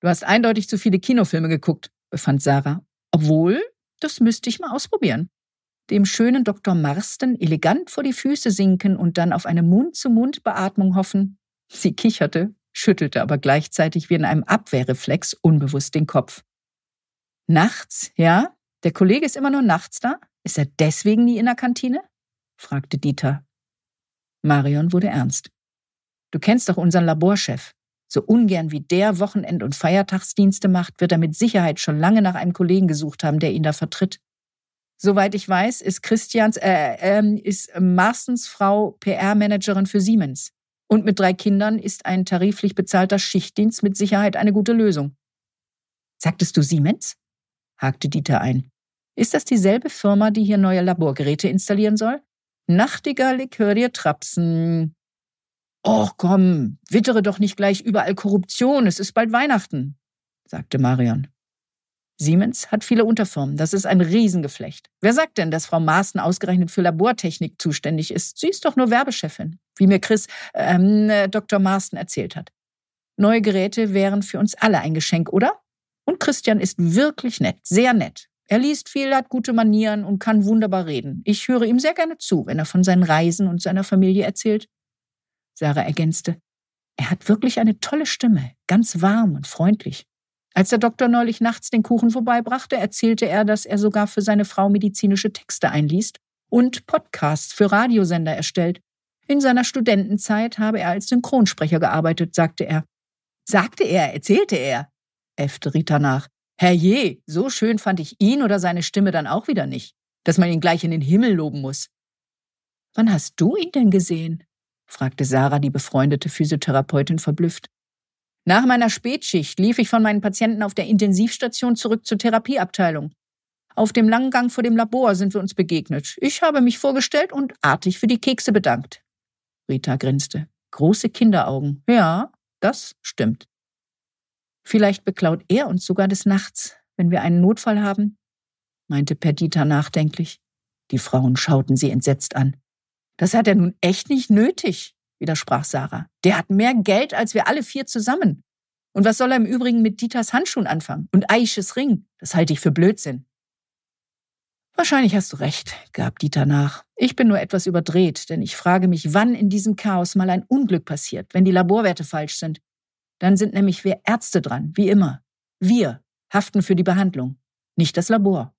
Du hast eindeutig zu viele Kinofilme geguckt, befand Sarah. Obwohl, das müsste ich mal ausprobieren. Dem schönen Dr. Marsten elegant vor die Füße sinken und dann auf eine Mund-zu-Mund-Beatmung hoffen. Sie kicherte, schüttelte aber gleichzeitig wie in einem Abwehrreflex unbewusst den Kopf. Nachts, ja? Der Kollege ist immer nur nachts da? Ist er deswegen nie in der Kantine? fragte Dieter. Marion wurde ernst. Du kennst doch unseren Laborchef. So ungern wie der Wochenend- und Feiertagsdienste macht, wird er mit Sicherheit schon lange nach einem Kollegen gesucht haben, der ihn da vertritt. Soweit ich weiß, ist Christians, äh, ähm, ist äh, Marstens Frau PR-Managerin für Siemens. Und mit drei Kindern ist ein tariflich bezahlter Schichtdienst mit Sicherheit eine gute Lösung. Sagtest du Siemens? hakte Dieter ein. Ist das dieselbe Firma, die hier neue Laborgeräte installieren soll? Nachtiger ich dir trapsen. Och komm, wittere doch nicht gleich überall Korruption, es ist bald Weihnachten, sagte Marion. Siemens hat viele Unterfirmen, das ist ein Riesengeflecht. Wer sagt denn, dass Frau Maaßen ausgerechnet für Labortechnik zuständig ist? Sie ist doch nur Werbechefin, wie mir Chris ähm, äh, Dr. Maaßen erzählt hat. Neue Geräte wären für uns alle ein Geschenk, oder? Und Christian ist wirklich nett, sehr nett. Er liest viel, hat gute Manieren und kann wunderbar reden. Ich höre ihm sehr gerne zu, wenn er von seinen Reisen und seiner Familie erzählt. Sarah ergänzte. Er hat wirklich eine tolle Stimme, ganz warm und freundlich. Als der Doktor neulich nachts den Kuchen vorbeibrachte, erzählte er, dass er sogar für seine Frau medizinische Texte einliest und Podcasts für Radiosender erstellt. In seiner Studentenzeit habe er als Synchronsprecher gearbeitet, sagte er. Sagte er, erzählte er, äffte Rita nach. Herrje, so schön fand ich ihn oder seine Stimme dann auch wieder nicht, dass man ihn gleich in den Himmel loben muss. Wann hast du ihn denn gesehen? fragte Sarah, die befreundete Physiotherapeutin, verblüfft. Nach meiner Spätschicht lief ich von meinen Patienten auf der Intensivstation zurück zur Therapieabteilung. Auf dem langen Gang vor dem Labor sind wir uns begegnet. Ich habe mich vorgestellt und artig für die Kekse bedankt. Rita grinste. Große Kinderaugen. Ja, das stimmt. Vielleicht beklaut er uns sogar des Nachts, wenn wir einen Notfall haben, meinte Perdita nachdenklich. Die Frauen schauten sie entsetzt an. Das hat er nun echt nicht nötig, widersprach Sarah. Der hat mehr Geld als wir alle vier zusammen. Und was soll er im Übrigen mit Dieters Handschuhen anfangen? Und Aisches Ring? Das halte ich für Blödsinn. Wahrscheinlich hast du recht, gab Dieter nach. Ich bin nur etwas überdreht, denn ich frage mich, wann in diesem Chaos mal ein Unglück passiert, wenn die Laborwerte falsch sind. Dann sind nämlich wir Ärzte dran, wie immer. Wir haften für die Behandlung, nicht das Labor.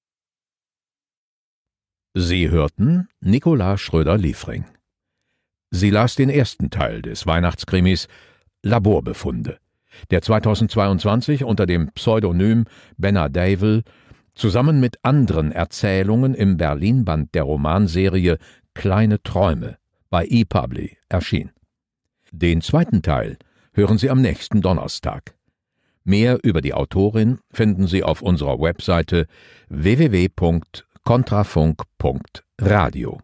Sie hörten Nicola Schröder-Liefring. Sie las den ersten Teil des Weihnachtskrimis Laborbefunde, der 2022 unter dem Pseudonym Benna Davel zusammen mit anderen Erzählungen im Berlin-Band der Romanserie Kleine Träume bei ePubli erschien. Den zweiten Teil hören Sie am nächsten Donnerstag. Mehr über die Autorin finden Sie auf unserer Webseite www kontrafunk.radio.